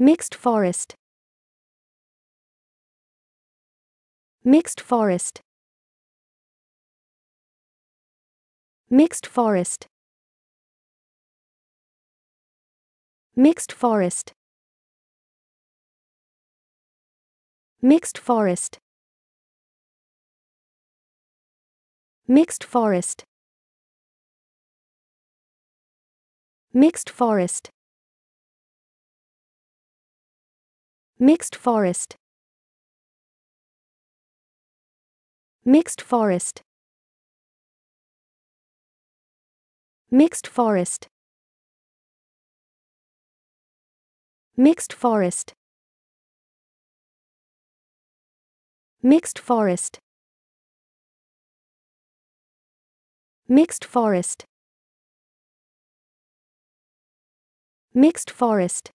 Mixed forest. Mixed forest. Mixed forest. Mixed forest. Mixed forest. Mixed forest. Mixed forest. Mixed forest. Mixed forest. Mixed forest. Mixed forest. Mixed forest. Mixed forest. Mixed forest.